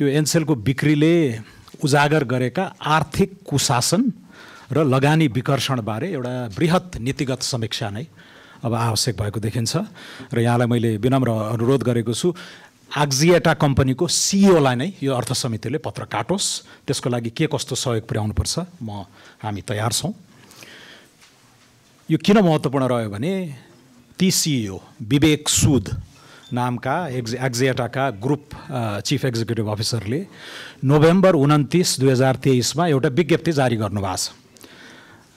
यो एनसेलको बिक्रीले उजागर गरेका आर्थिक कुशासन र लगानी विकर्षणबारे एउटा वृहत नीतिगत समीक्षा नै अब आवश्यक भएको देखिन्छ र यहाँलाई मैले विनम्र अनुरोध गरेको छु आग्जिएटा कम्पनीको सिइओलाई नै यो अर्थ समितिले पत्र काटोस् त्यसको लागि के कस्तो सहयोग पुर्याउनुपर्छ म हामी तयार छौँ यो किन महत्त्वपूर्ण रह्यो भने ती सिइओ विवेक सुद नामका एक्ज एक्जेटाका ग्रुप चिफ एक्जिक्युटिभ अफिसरले नोभेम्बर उन्तिस दुई हजार तेइसमा एउटा विज्ञप्ति जारी गर्नुभएको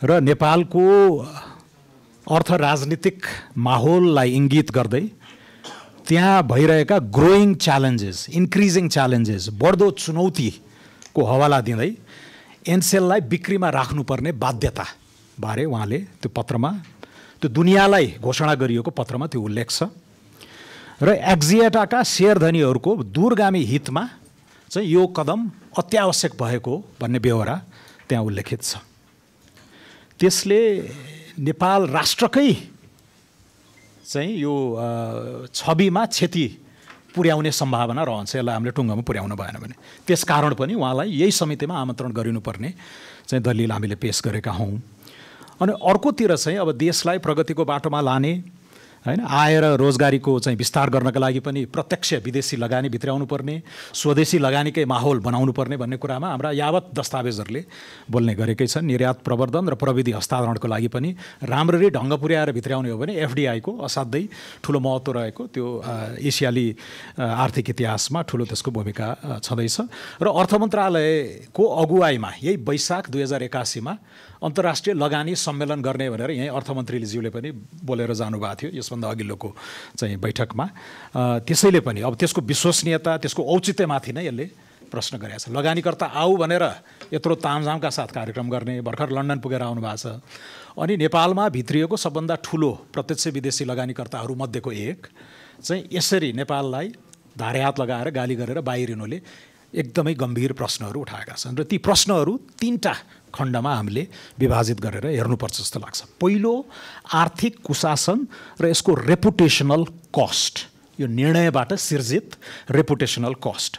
छ र नेपालको अर्थ राजनीतिक माहौललाई इङ्गित गर्दै त्यहाँ भइरहेका ग्रोइङ च्यालेन्जेस इन्क्रिजिङ च्यालेन्जेस बढ्दो चुनौतीको हवाला दिँदै एनसेललाई बिक्रीमा राख्नुपर्ने बारे उहाँले त्यो पत्रमा त्यो दुनियाँलाई घोषणा गरिएको पत्रमा त्यो उल्लेख छ र एक्जिएटाका सेयरधनीहरूको दूरगामी हितमा चाहिँ यो कदम अत्यावश्यक भएको भन्ने बेहोरा त्यहाँ उल्लेखित छ त्यसले नेपाल राष्ट्रकै चाहिँ यो छविमा क्षति पुर्याउने सम्भावना रहन्छ यसलाई हामीले टुङ्गोमा पुर्याउनु भएन भने त्यस कारण पनि उहाँलाई यही समितिमा आमन्त्रण गरिनुपर्ने चाहिँ दलिल हामीले पेस गरेका हौँ अनि अर्कोतिर चाहिँ अब देशलाई प्रगतिको बाटोमा लाने होइन आएर रोजगारीको चाहिँ विस्तार गर्नका लागि पनि प्रत्यक्ष विदेशी लगानी भित्राउनु पर्ने स्वदेशी लगानीकै माहौल बनाउनु पर्ने भन्ने कुरामा हाम्रा यावत दस्तावेजहरूले बोल्ने गरेकै छन् निर्यात प्रवर्धन र प्रविधि हस्तान्तरणको लागि पनि राम्ररी ढङ्ग पुर्याएर भित्राउने हो भने एफडिआईको असाध्यै ठुलो महत्त्व रहेको त्यो एसियाली आर्थिक इतिहासमा ठुलो त्यसको भूमिका छँदैछ र अर्थ मन्त्रालयको अगुवाईमा यही वैशाख दुई हजार एकासीमा अन्तर्राष्ट्रिय लगानी सम्मेलन गर्ने भनेर यहीँ अर्थमन्त्रीज्यूले पनि बोलेर जानुभएको थियो यस त्यसभन्दा अघिल्लोको चाहिँ बैठकमा त्यसैले पनि अब त्यसको विश्वसनीयता त्यसको औचित्यमाथि नै यसले प्रश्न गरेको छ लगानीकर्ता आऊ भनेर यत्रो तामझामका साथ कार्यक्रम गर्ने भर्खर लन्डन पुगेर आउनु भएको छ अनि नेपालमा भित्रिएको सबभन्दा ठुलो प्रत्यक्ष विदेशी लगानीकर्ताहरूमध्येको एक चाहिँ यसरी नेपाललाई धारेहात लगाएर गाली गरेर बाहिरिनुले एकदमै गम्भीर प्रश्नहरू उठाएका छन् र ती प्रश्नहरू तिनवटा खण्डमा हामीले विभाजित गरेर हेर्नुपर्छ जस्तो लाग्छ पहिलो आर्थिक कुशासन र यसको रेपुटेसनल कस्ट यो निर्णयबाट सिर्जित रेपुटेसनल कस्ट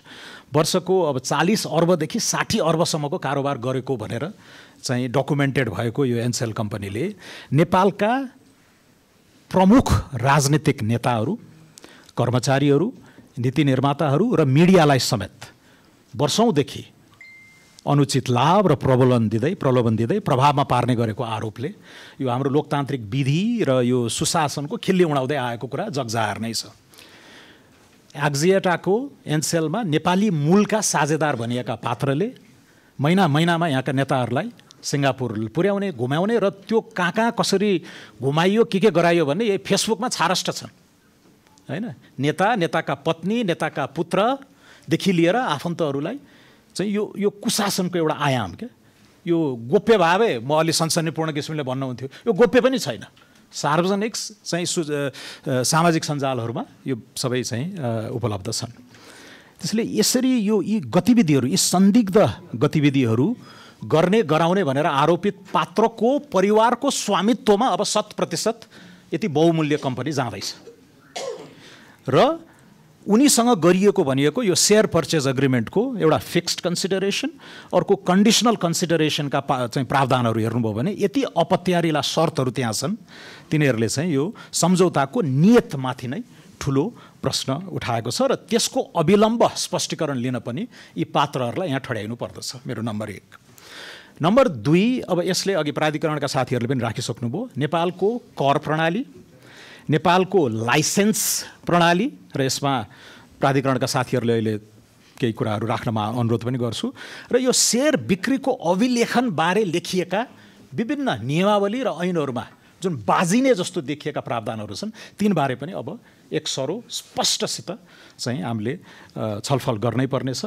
वर्षको अब चालिस अर्बदेखि साठी अर्बसम्मको कारोबार गरेको भनेर चाहिँ डकुमेन्टेड भएको यो एनसेल कम्पनीले नेपालका प्रमुख राजनीतिक नेताहरू कर्मचारीहरू नीति निर्माताहरू र मिडियालाई समेत वर्षौँदेखि अनुचित लाभ र प्रबलन दिँदै प्रलोभन दिँदै प्रभावमा पार्ने गरेको आरोपले यो हाम्रो लोकतान्त्रिक विधि र यो सुशासनको खिल्ली उडाउँदै आएको कुरा जगजाहार नै छ एक्जिएटाको एनसेलमा नेपाली मूलका साझेदार भनिएका पात्रले महिना महिनामा यहाँका नेताहरूलाई सिङ्गापुर पुर्याउने घुमाउने र त्यो कहाँ कहाँ कसरी घुमाइयो के के गराइयो भने यही फेसबुकमा छारष्ट छन् होइन नेता नेताका पत्नी नेताका पुत्र देखि लिएर आफन्तहरूलाई चाहिँ यो यो कुशासनको एउटा आयाम क्या यो गोप्य भावे म अलि सनसनीपूर्ण किसिमले भन्नुहुन्थ्यो यो गोप्य पनि छैन सार्वजनिक चाहिँ सु सामाजिक सञ्जालहरूमा यो सबै चाहिँ उपलब्ध छन् त्यसले यसरी यो यी गतिविधिहरू यी सन्दिग्ध गतिविधिहरू गर्ने गराउने भनेर आरोपित पात्रको परिवारको स्वामित्वमा अब शत प्रतिशत यति बहुमूल्य कम्पनी जाँदैछ र उनीसँग गरिएको भनिएको यो सेयर पर्चेज अग्रिमेन्टको एउटा फिक्स्ड कन्सिडरेसन अर्को कन्डिसनल कन्सिडरेसनका पा चाहिँ प्रावधानहरू हेर्नुभयो भने यति अपत्यारिला शर्तहरू त्यहाँ छन् तिनीहरूले चाहिँ यो सम्झौताको नियतमाथि नै ठुलो प्रश्न उठाएको छ र त्यसको अविलम्ब स्पष्टीकरण लिन पनि यी पात्रहरूलाई यहाँ ठड्याइनु पर्दछ मेरो नम्बर एक नम्बर दुई अब यसले अघि प्राधिकरणका साथीहरूले पनि राखिसक्नुभयो नेपालको कर प्रणाली नेपालको लाइसेन्स प्रणाली र यसमा प्राधिकरणका साथीहरूले अहिले केही कुराहरू राख्नमा अनुरोध पनि गर्छु र यो सेयर बिक्रीको अभिलेखनबारे लेखिएका विभिन्न नियमावली र ऐनहरूमा जुन बाजिने जस्तो देखिएका प्रावधानहरू छन् तिनबारे पनि अब एक सरो स्पष्टसित चाहिँ हामीले छलफल गर्नै पर्नेछ